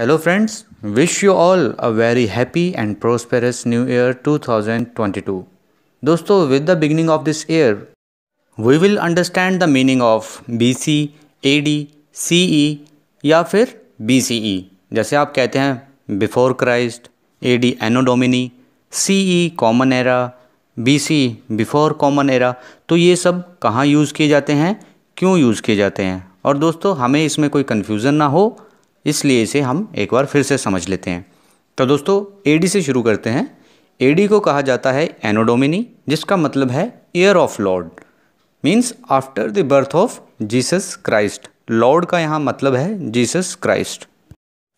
hello friends wish you all a very happy and prosperous new year 2022 दोस्तों with the beginning of this year we will understand the meaning of B C A D C E या फिर B C E जैसे आप कहते हैं before Christ A D anno domini C E common era B C before common era तो ये सब कहाँ यूज़ किए जाते हैं क्यों यूज़ किए जाते हैं और दोस्तों हमें इसमें कोई कन्फ्यूज़न ना हो इसलिए इसे हम एक बार फिर से समझ लेते हैं तो दोस्तों एडी से शुरू करते हैं एडी को कहा जाता है एनोडोमिनी जिसका मतलब है year of lord means after the birth of Jesus Christ lord का यहाँ मतलब है Jesus Christ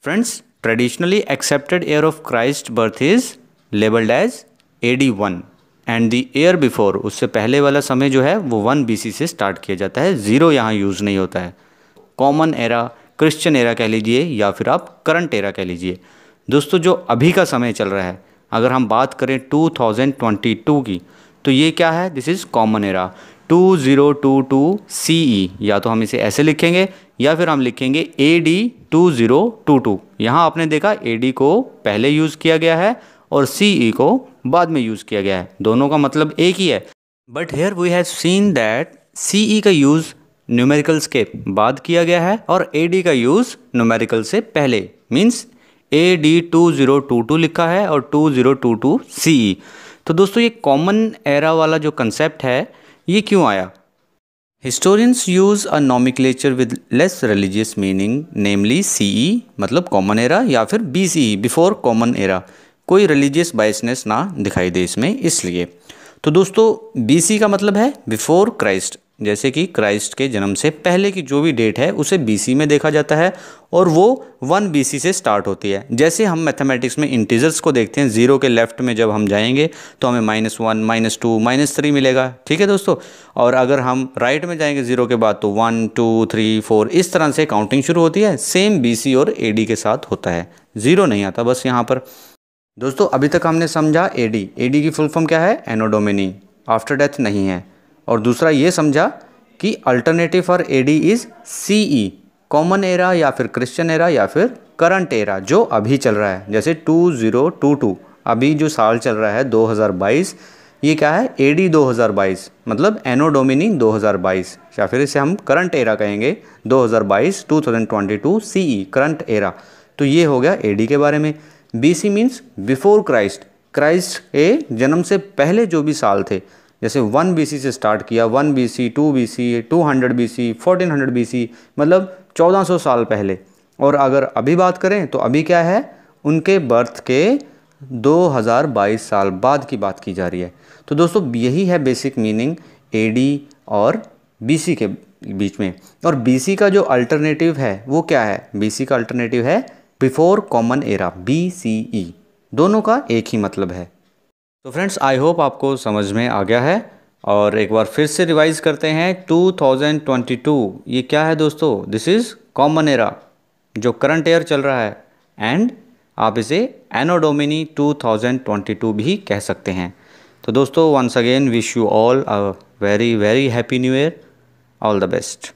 friends traditionally accepted year of Christ birth is labelled as A D one and the year before उससे पहले वाला समय जो है वो वन बी सी से स्टार्ट किया जाता है ज़ीरो यहाँ यूज़ नहीं होता है कॉमन एरा क्रिश्चियन एरा कह लीजिए या फिर आप करंट एरा कह लीजिए दोस्तों जो अभी का समय चल रहा है अगर हम बात करें 2022 की तो ये क्या है this is common era 2022 zero या तो हम इसे ऐसे लिखेंगे या फिर हम लिखेंगे A D two zero two two यहाँ आपने देखा ए डी को पहले यूज़ किया गया है और सी ई e को बाद में यूज़ किया गया है दोनों का मतलब एक ही है but here we have seen that C E का यूज़ न्यूमेरिकल्स के बाद किया गया है और ए डी का यूज़ न्यूमेरिकल से पहले means A D two zero two two लिखा है और two zero two two C E तो दोस्तों ये कॉमन एरा वाला जो कंसेप्ट है ये क्यों आया historians use a nomenclature with less religious meaning namely C E मतलब कॉमन एरा या फिर B C E before common era कोई रिलीजियस बाइसनेस ना दिखाई दे इसमें इसलिए तो दोस्तों बी सी e का मतलब है बिफोर क्राइस्ट जैसे कि क्राइस्ट के जन्म से पहले की जो भी डेट है उसे बीसी में देखा जाता है और वो वन बीसी से स्टार्ट होती है जैसे हम मैथमेटिक्स में इंटीजर्स को देखते हैं ज़ीरो के लेफ्ट में जब हम जाएंगे तो हमें minus one minus two minus three मिलेगा ठीक है दोस्तों और अगर हम राइट में जाएंगे ज़ीरो के बाद तो वन टू थ्री फोर इस तरह से काउंटिंग शुरू होती है सेम बी और ए के साथ होता है ज़ीरो नहीं आता बस यहाँ पर दोस्तों अभी तक हमने समझा ए डी की फुल फॉर्म क्या है एनोडोमिनी आफ्टर डेथ नहीं है और दूसरा ये समझा कि alternative for A D is C E common era या फिर क्रिश्चियन एरा या फिर करंट एरा जो अभी चल रहा है जैसे टू ज़ीरो टू टू अभी जो साल चल रहा है 2022 ये क्या है ए डी बाईस मतलब एनो डोमिनी 2022 या फिर इसे हम करंट एरा कहेंगे 2022 2022 ई करंट एरा तो ये हो गया ए डी के बारे में B C means before Christ Christ के जन्म से पहले जो भी साल थे जैसे वन बी से स्टार्ट किया one B C two B C two hundred B C fourteen hundred B C मतलब चौदह सौ साल पहले और अगर अभी बात करें तो अभी क्या है उनके बर्थ के 2022 साल बाद की बात की जा रही है तो दोस्तों यही है बेसिक मीनिंग डी और सी के बीच में और सी का जो अल्टरनेटिव है वो क्या है सी का अल्टरनेटिव है before common era B C E दोनों का एक ही मतलब है तो फ्रेंड्स आई होप आपको समझ में आ गया है और एक बार फिर से रिवाइज करते हैं 2022 ये क्या है दोस्तों दिस इज़ कॉमन एरा जो करंट ईयर चल रहा है एंड आप इसे एनोडोमिनी 2022 भी कह सकते हैं तो दोस्तों once again wish you all a very very happy new year all the best